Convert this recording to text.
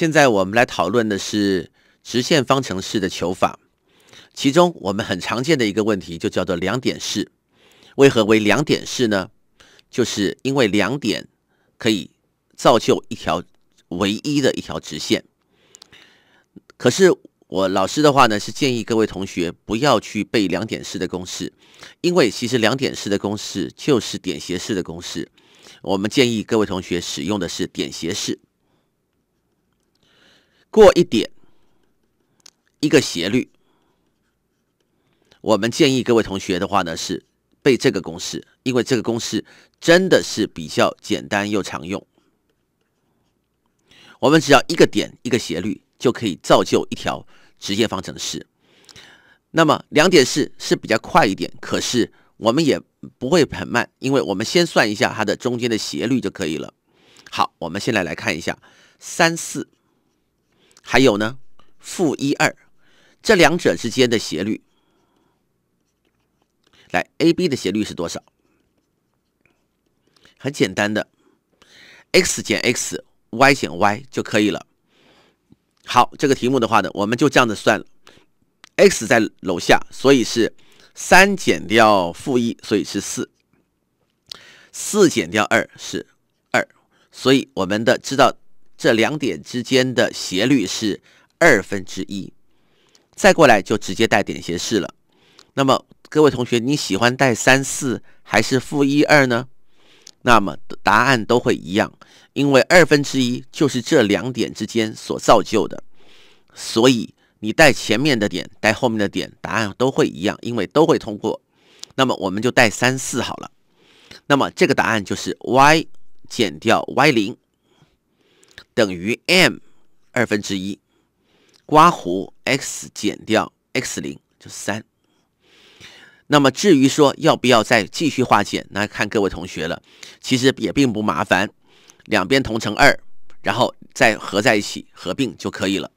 现在我们来讨论的是直线方程式的求法，其中我们很常见的一个问题就叫做两点式。为何为两点式呢？就是因为两点可以造就一条唯一的一条直线。可是我老师的话呢，是建议各位同学不要去背两点式的公式，因为其实两点式的公式就是点斜式的公式。我们建议各位同学使用的是点斜式。过一点，一个斜率，我们建议各位同学的话呢是背这个公式，因为这个公式真的是比较简单又常用。我们只要一个点一个斜率就可以造就一条直线方程式。那么两点式是比较快一点，可是我们也不会很慢，因为我们先算一下它的中间的斜率就可以了。好，我们现在来看一下三四。还有呢，负一二，这两者之间的斜率，来，A、B 的斜率是多少？很简单的，x 减 x，y 减 y 就可以了。好，这个题目的话呢，我们就这样子算 x 在楼下，所以是三减掉负一，所以是四。四减掉二是二，所以我们的知道。这两点之间的斜率是二分之一，再过来就直接带点斜式了。那么各位同学，你喜欢带三四还是负一二呢？那么答案都会一样，因为二分之一就是这两点之间所造就的，所以你带前面的点，带后面的点，答案都会一样，因为都会通过。那么我们就带三四好了。那么这个答案就是 y 减掉 y 零。等于 m 二分之一，刮弧 x 减掉 x 零就三。那么至于说要不要再继续化简，那看各位同学了。其实也并不麻烦，两边同乘二，然后再合在一起合并就可以了。